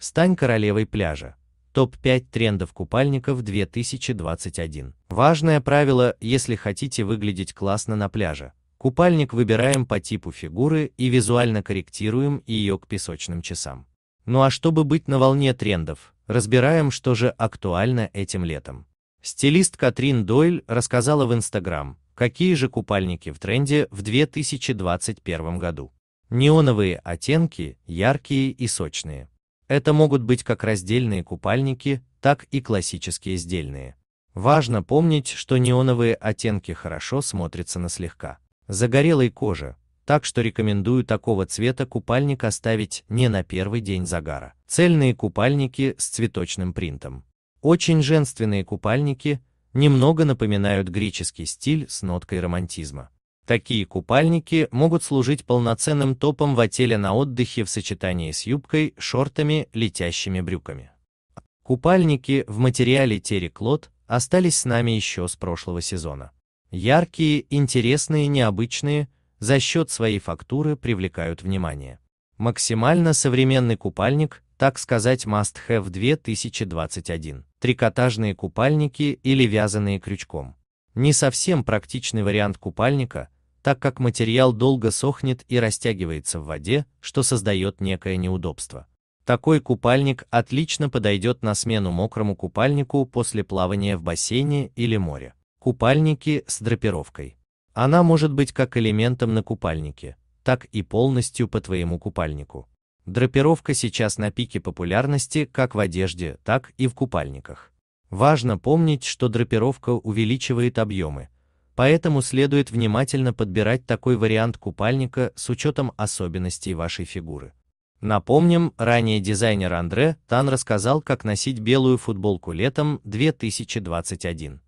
Стань королевой пляжа. Топ-5 трендов купальников 2021. Важное правило, если хотите выглядеть классно на пляже. Купальник выбираем по типу фигуры и визуально корректируем ее к песочным часам. Ну а чтобы быть на волне трендов, разбираем, что же актуально этим летом. Стилист Катрин Дойль рассказала в Инстаграм, какие же купальники в тренде в 2021 году. Неоновые оттенки, яркие и сочные. Это могут быть как раздельные купальники, так и классические сдельные. Важно помнить, что неоновые оттенки хорошо смотрятся на слегка загорелой коже, так что рекомендую такого цвета купальник оставить не на первый день загара. Цельные купальники с цветочным принтом. Очень женственные купальники немного напоминают греческий стиль с ноткой романтизма. Такие купальники могут служить полноценным топом в отеле на отдыхе в сочетании с юбкой, шортами, летящими брюками. Купальники в материале Терриклот остались с нами еще с прошлого сезона. Яркие, интересные, необычные, за счет своей фактуры привлекают внимание. Максимально современный купальник, так сказать, must-have 2021. Трикотажные купальники или вязаные крючком. Не совсем практичный вариант купальника – так как материал долго сохнет и растягивается в воде, что создает некое неудобство. Такой купальник отлично подойдет на смену мокрому купальнику после плавания в бассейне или море. Купальники с драпировкой. Она может быть как элементом на купальнике, так и полностью по твоему купальнику. Драпировка сейчас на пике популярности как в одежде, так и в купальниках. Важно помнить, что драпировка увеличивает объемы, Поэтому следует внимательно подбирать такой вариант купальника с учетом особенностей вашей фигуры. Напомним, ранее дизайнер Андре Тан рассказал, как носить белую футболку летом 2021.